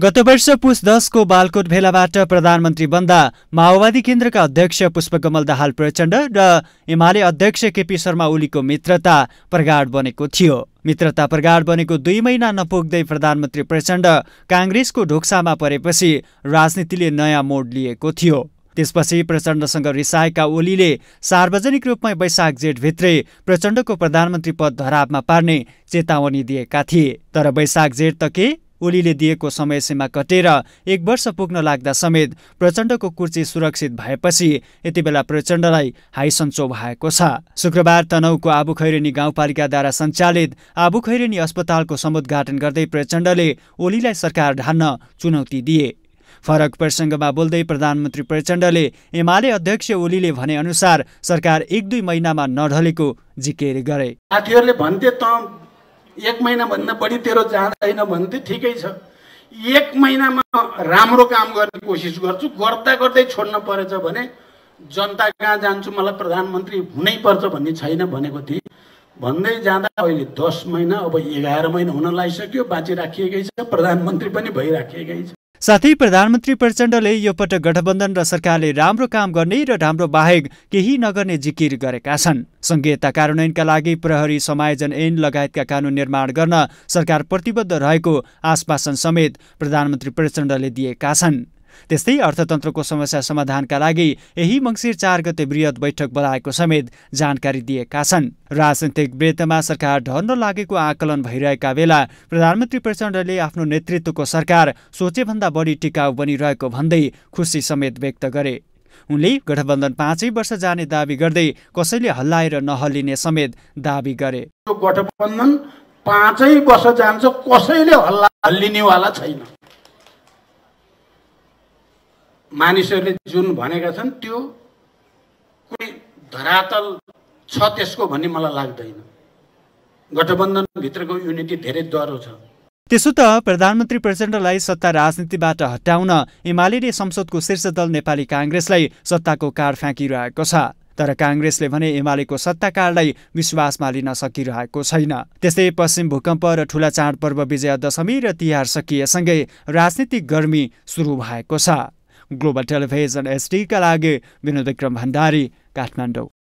गत वर्ष पुष दसको बालकोट भेलाबाट प्रधानमन्त्री बन्दा माओवादी केन्द्रका अध्यक्ष पुष्पकमल दाहाल प्रचण्ड र एमाले अध्यक्ष केपी शर्मा ओलीको मित्रता प्रगाड बनेको थियो मित्रता प्रगाड बनेको दुई महिना नपुग्दै प्रधानमन्त्री प्रचण्ड काङ्ग्रेसको ढोक्सामा परेपछि राजनीतिले नयाँ मोड लिएको थियो त्यसपछि प्रचण्डसँग रिसाएका ओलीले सार्वजनिक रूपमै वैशाख जेठभित्रै प्रचण्डको प्रधानमन्त्री पद धरापमा पार्ने चेतावनी दिएका थिए तर वैशाख जेठ त के ओलीले दिएको समयसीमा कटेर एक वर्ष पुग्न लाग्दा समेत प्रचण्डको कुर्ची सुरक्षित भएपछि यति बेला प्रचण्डलाई हाइसन्चो भएको छ शुक्रबार तनहुको आबु गाउँपालिकाद्वारा सञ्चालित आबु अस्पतालको समुद्घाटन गर्दै प्रचण्डले ओलीलाई सरकार ढान्न चुनौती दिए फरक प्रसङ्गमा बोल्दै प्रधानमन्त्री प्रचण्डले एमाले अध्यक्ष ओलीले भनेअनुसार सरकार एक दुई महिनामा नढलेको जिकिर गरे साथीहरूले भन्थे त एक महिनाभन्दा बढी तेरो जाँदैन भने त ठिकै छ एक महिनामा राम्रो काम गर्ने कोसिस गर्छु गर्दा गर्दै छोड्न परेछ भने जनता कहाँ जान्छु मलाई प्रधानमन्त्री हुनै पर्छ भन्ने छैन भनेको थिएँ भन्दै जाँदा अहिले दस महिना अब एघार महिना हुन लागिसक्यो बाँचिराखिएकै छ प्रधानमन्त्री पनि भइराखिएकै छ साथै प्रधानमन्त्री प्रचण्डले यो पटक गठबन्धन र सरकारले राम्रो काम गर्ने र राम्रो बाहेक केही नगर्ने जिकिर गरेका छन् संघीयता कार्यान्वयनका लागि प्रहरी समायोजन ऐन लगायतका कानुन निर्माण गर्न सरकार प्रतिबद्ध रहेको आश्वासन समेत प्रधानमन्त्री प्रचण्डले दिएका छन् त्यस्तै अर्थतन्त्रको समस्या समाधानका लागि यही मङ्सिर चार गते वृहत बैठक बोलाएको समेत जानकारी दिएका छन् राजनैतिक वृत्तमा सरकार ढल्न लागेको आकलन भइरहेका बेला प्रधानमन्त्री प्रचण्डले आफ्नो नेतृत्वको सरकार सोचेभन्दा बढी टिकाउ बनिरहेको भन्दै खुसी समेत व्यक्त गरे उनले गठबन्धन पाँचै वर्ष जाने दावी गर्दै कसैले हल्लाएर नहल्लिने समेत दावी गरे गठबन्धन पाँचै वर्ष जान्छ कसैले हल्ला हल्लिनेवाला छैन मानिसहरूले जुन भनेका छन् त्यो कुनै धरातल छ त्यसको भन्ने मलाई लाग्दैन गठबन्धनभित्रको युनिटी धेरै डह्रो छ त्यसो त प्रधानमन्त्री प्रचण्डलाई सत्ता राजनीतिबाट हटाउन एमाले संसदको शीर्ष दल नेपाली काङ्ग्रेसलाई सत्ताको कार फ्याँकिरहेको छ तर काङ्ग्रेसले भने एमालेको सत्ताकारलाई विश्वासमा लिन सकिरहेको छैन त्यस्तै पश्चिम भूकम्प र ठुला चाडपर्व विजया दशमी र तिहार सकिएसँगै राजनीतिक गर्मी सुरु भएको छ ग्लोबल टेलिभिजन एसडी लागि विनोद विक्रम भण्डारी काठमाडौँ